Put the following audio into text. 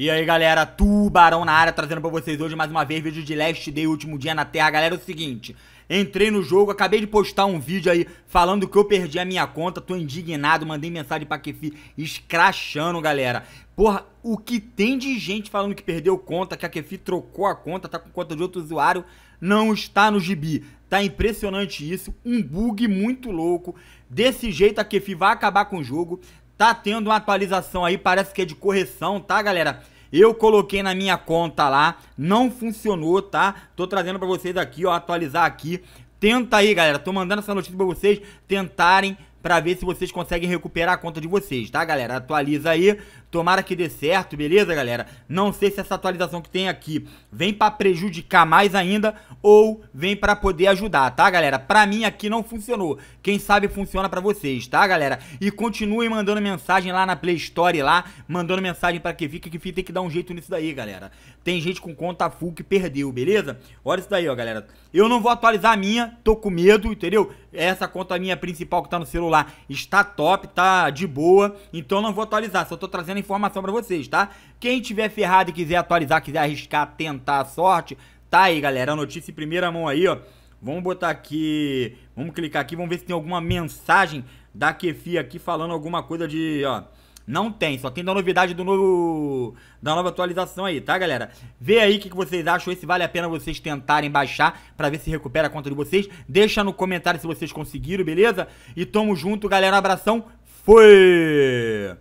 E aí galera, Tubarão na área, trazendo pra vocês hoje mais uma vez vídeo de Last Day, último dia na Terra. Galera, é o seguinte, entrei no jogo, acabei de postar um vídeo aí falando que eu perdi a minha conta, tô indignado, mandei mensagem pra Kefi escrachando, galera. Porra, o que tem de gente falando que perdeu conta, que a Kefi trocou a conta, tá com conta de outro usuário, não está no gibi. Tá impressionante isso, um bug muito louco. Desse jeito a Kefi vai acabar com o jogo. Tá tendo uma atualização aí, parece que é de correção, tá, galera? Eu coloquei na minha conta lá, não funcionou, tá? Tô trazendo para vocês aqui, ó, atualizar aqui. Tenta aí, galera. Tô mandando essa notícia para vocês tentarem para ver se vocês conseguem recuperar a conta de vocês, tá, galera? Atualiza aí. Tomara que dê certo, beleza, galera? Não sei se essa atualização que tem aqui vem pra prejudicar mais ainda ou vem pra poder ajudar, tá, galera? Pra mim aqui não funcionou. Quem sabe funciona pra vocês, tá, galera? E continuem mandando mensagem lá na Play Store, lá, mandando mensagem pra que fica, que fica, tem que dar um jeito nisso daí, galera. Tem gente com conta full que perdeu, beleza? Olha isso daí, ó, galera. Eu não vou atualizar a minha, tô com medo, entendeu? Essa conta minha principal que tá no celular está top, tá de boa, então não vou atualizar, só tô trazendo informação para vocês, tá? Quem tiver ferrado e quiser atualizar, quiser arriscar, tentar a sorte, tá aí, galera. A notícia em primeira mão aí, ó. Vamos botar aqui, vamos clicar aqui, vamos ver se tem alguma mensagem da Kefi aqui falando alguma coisa de, ó... Não tem, só tem da novidade do novo. Da nova atualização aí, tá, galera? Vê aí o que, que vocês acham, se vale a pena vocês tentarem baixar pra ver se recupera a conta de vocês. Deixa no comentário se vocês conseguiram, beleza? E tamo junto, galera. Um abração. Fui!